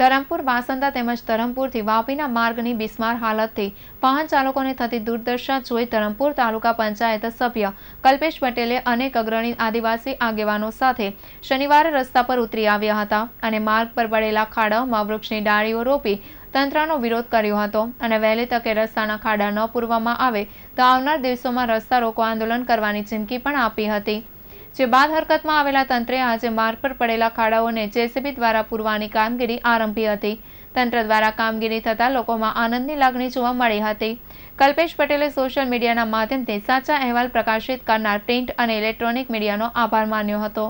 ધરમપુર વાસંદા તેમજ ધરમપુરથી વાપીના માર્ગની બિસ્માર હાલતથી વાહન ચાલકોને થતી દુર્દશા જોઈ ધરમપુર તાલુકા પંચાયત સભ્ય કલ્પેશ પટેલે અનેક અગ્રણી આદિવાસી આગેવાનો સાથે શનિવારે રસ્તા પર ઉતરી આવ્યા હતા અને માર્ગ પર પડેલા ખાડામાં વૃક્ષની ડાળીઓ રોપી તંત્રનો વિરોધ કર્યો હતો અને વહેલી તકે રસ્તાના ખાડા ન પૂરવામાં આવે તો આવનાર દિવસોમાં રસ્તા રોકો આંદોલન કરવાની ચીમકી પણ આપી હતી જે બાદ હરકતમાં આવેલા તંત્રે આજે માર્ગ પર પડેલા ખાડાઓને જેસીબી દ્વારા પૂરવાની કામગીરી આરંભી હતી તંત્ર દ્વારા કામગીરી થતા લોકોમાં આનંદની લાગણી જોવા મળી હતી કલ્પેશ પટેલે સોશિયલ મીડિયાના માધ્યમથી સાચા અહેવાલ પ્રકાશિત કરનાર પ્રિન્ટ અને ઇલેક્ટ્રોનિક મીડિયાનો આભાર માન્યો હતો